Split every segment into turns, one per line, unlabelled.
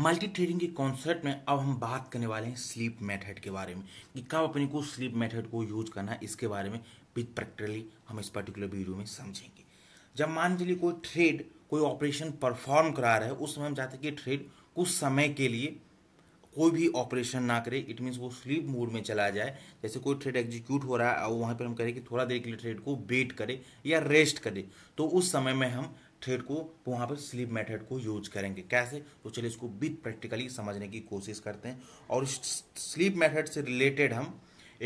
multi trading के concept में अब हम बात करने वाले हैं स्लीप मेथड के बारे में कि कब अपने को स्लीप मेथड को यूज करना है इसके बारे में विद प्रैक्टिकली हम इस पर्टिकुलर वीडियो में समझेंगे जब मान चलिए कोई ट्रेड कोई ऑपरेशन परफॉर्म करा रहा है उस समय हम चाहते हैं कि ट्रेड कुछ समय के लिए कोई भी ऑपरेशन ना करे इट मीन्स वो स्लीप मोड में चला जाए जैसे कोई ट्रेड एग्जीक्यूट हो रहा है और वहाँ पर हम करें कि थोड़ा देर के लिए ट्रेड को वेट करे या रेस्ट करे तो उस समय में हम थ्रेड को वहाँ पर स्लीप मेथड को यूज करेंगे कैसे तो चलिए इसको विद प्रैक्टिकली समझने की कोशिश करते हैं और स्लीप मेथड से रिलेटेड हम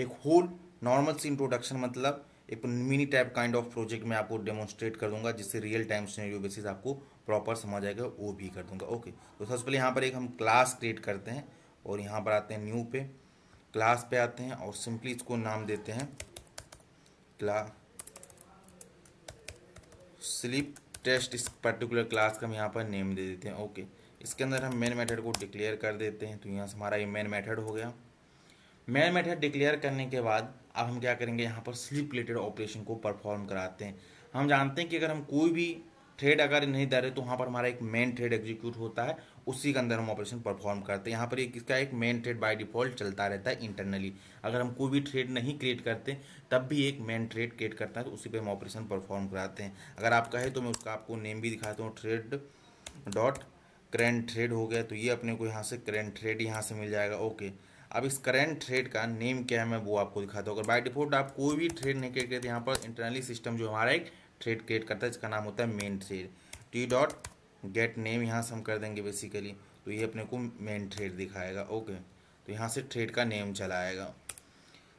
एक होल नॉर्मल सी इंट्रोडक्शन मतलब एक mini type kind of project में आपको डेमोन्स्ट्रेट कर दूंगा जिससे रियल टाइम सीनरियो बेसिस आपको प्रॉपर समझ आएगा वो भी कर दूंगा ओके तो सबसे पहले यहाँ पर एक हम क्लास क्रिएट करते हैं और यहाँ पर आते हैं न्यू पे क्लास पे आते हैं और सिंपली इसको नाम देते हैं क्ला स्लिप टेस्ट इस पर्टिकुलर क्लास का हम यहाँ पर नेम दे देते हैं ओके इसके अंदर हम मेन मेथड को डिक्लेयर कर देते हैं तो यहाँ से हमारा ये मेन मेथड हो गया मेन मेथड डिक्लेयर करने के बाद अब हम क्या करेंगे यहाँ पर स्लीप रिलेटेड ऑपरेशन को परफॉर्म कराते हैं हम जानते हैं कि अगर हम कोई भी थ्रेड अगर नहीं दे रहे तो वहाँ पर हमारा एक मेन थ्रेड एग्जीक्यूट होता है उसी के अंदर हम ऑपरेशन परफॉर्म करते हैं यहाँ पर एक इसका एक मेन थ्रेड बाय डिफॉल्ट चलता रहता है इंटरनली अगर हम कोई भी थ्रेड नहीं क्रिएट करते तब भी एक मेन थ्रेड क्रिएट करता है तो उसी पर हम ऑपरेशन परफॉर्म कराते हैं अगर आप कहें तो मैं उसका आपको नेम भी दिखाता हूँ थ्रेड डॉट करेंट थ्रेड हो गया तो ये अपने को यहाँ से करेंट थ्रेड यहाँ से मिल जाएगा ओके अब इस करेंट थ्रेड का नेम क्या है मैं वो आपको दिखाता हूँ अगर बाय डिफॉल्ट आप कोई भी थ्रेड नहीं क्रिएट करते यहाँ पर इंटरनली सिस्टम जो हमारा एक थ्रेड क्रिएट करता है जिसका नाम होता है main thread T dot get name यहाँ से हम कर देंगे बेसिकली तो ये अपने को मेन थ्रेड दिखाएगा ओके तो यहाँ से थ्रेड का नेम चला आएगा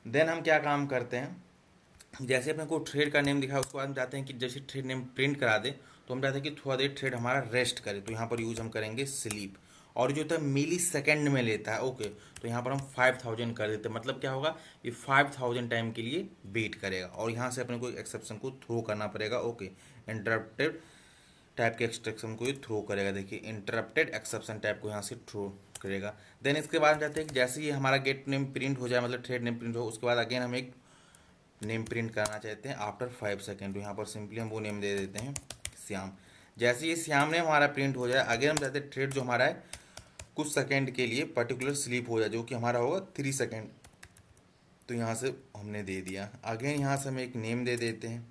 देन हम क्या काम करते हैं जैसे अपने को थ्रेड का नेम दिखाया उसके बाद हम चाहते हैं कि जैसे थ्रेड नेम प्रिंट करा दे तो हम चाहते हैं कि थोड़ा देर थ्रेड हमारा रेस्ट करे तो यहाँ पर यूज़ हम करेंगे स्लीप और जो होता तो है मिली सेकेंड में लेता है ओके तो यहाँ पर हम फाइव थाउजेंड कर देते हैं मतलब क्या होगा ये फाइव थाउजेंड टाइम के लिए वेट करेगा और यहाँ से अपने को एक्सेप्शन को थ्रो करना पड़ेगा ओके इंटरप्टेड टाइप के एक्सट्रक्शन को ये थ्रो करेगा देखिए इंटरप्टेड एक्सेप्शन टाइप को यहाँ से थ्रो करेगा देन इसके बाद चाहते हैं कि जैसे ही हमारा गेट नेम प्रिंट हो जाए मतलब थ्रेड नेम प्रिंट हो उसके बाद अगेन हम एक नेम प्रिंट करना चाहते हैं आफ्टर फाइव सेकेंड यहाँ पर सिंपली हम वो नेम दे देते हैं श्याम जैसे ये श्याम नेम हमारा प्रिंट हो जाए अगेन हम चाहते हैं थ्रेड जो हमारा है कुछ सेकंड के लिए पर्टिकुलर स्लीप हो जाए जो कि हमारा होगा थ्री सेकंड तो यहाँ से हमने दे दिया अगेन यहाँ से हम एक नेम दे देते हैं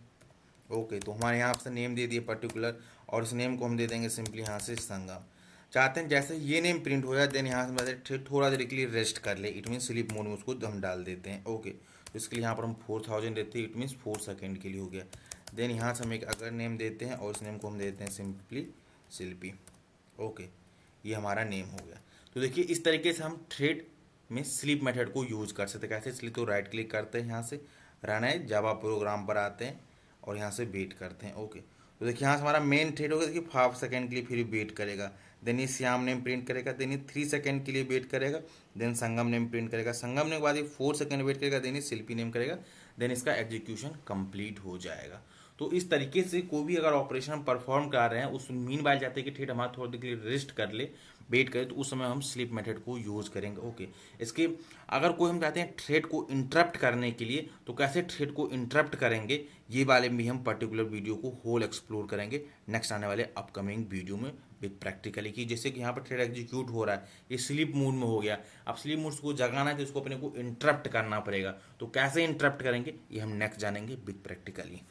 ओके तो हमारे यहाँ आपसे नेम दे दिए पर्टिकुलर और इस नेम को हम दे देंगे सिंपली यहाँ से संगम चाहते हैं जैसे ये नेम प्रिंट हो जाए देन यहाँ से मतलब थोड़ा देर के लिए रेस्ट कर ले इट मीन स्लीप मोड में उसको हम डाल देते हैं ओके तो इसके लिए यहाँ पर हम फोर थाउजेंड देते हैं इट मीन्स फोर सेकेंड के लिए हो गया देन यहाँ से हम एक अगर नेम देते हैं और उस नेम को हम देते हैं सिंपली शिल्पी ओके ये हमारा नेम हो गया तो देखिए इस तरीके से हम थ्रेड में स्लिप मेथड को यूज कर सकते कैसे स्लिप तो राइट क्लिक करते हैं यहाँ से रन है जावा प्रोग्राम पर आते हैं और यहाँ से वेट करते हैं ओके तो देखिए यहाँ से हमारा मेन थ्रेड गया देखिए फाइव सेकेंड के लिए फिर वेट करेगा देन ये श्याम नेम प्रिंट करेगा देन ये थ्री सेकेंड के लिए वेट करेगा देन संगम नेम प्रिंट करेगा संगम नेम के बाद ये फोर सेकेंड वेट करेगा देन ये शिल्पी नेम करेगा देन इसका एग्जीक्यूशन कंप्लीट हो जाएगा तो इस तरीके से कोई भी अगर ऑपरेशन हम परफॉर्म करा रहे हैं उस मीन बाइल जाते हैं कि ठेठ हमारा थोड़ी देर के लिए रेस्ट कर ले वेट करें तो उस समय हम स्लिप मेथड को यूज़ करेंगे ओके इसके अगर कोई हम चाहते हैं थ्रेड को इंटरप्ट करने के लिए तो कैसे थ्रेड को इंटरप्ट करेंगे ये वाले भी हम पर्टिकुलर वीडियो को होल एक्सप्लोर करेंगे नेक्स्ट आने वाले अपकमिंग वीडियो में विद प्रैक्टिकली कि जैसे कि यहाँ पर थ्रेड एग्जीक्यूट हो रहा है ये स्लीप मूड में हो गया अब स्लीप मूड को जगाना है तो इसको अपने को इंटरप्ट करना पड़ेगा तो कैसे इंटरप्ट करेंगे ये हम नेक्स्ट जानेंगे विद प्रैक्टिकली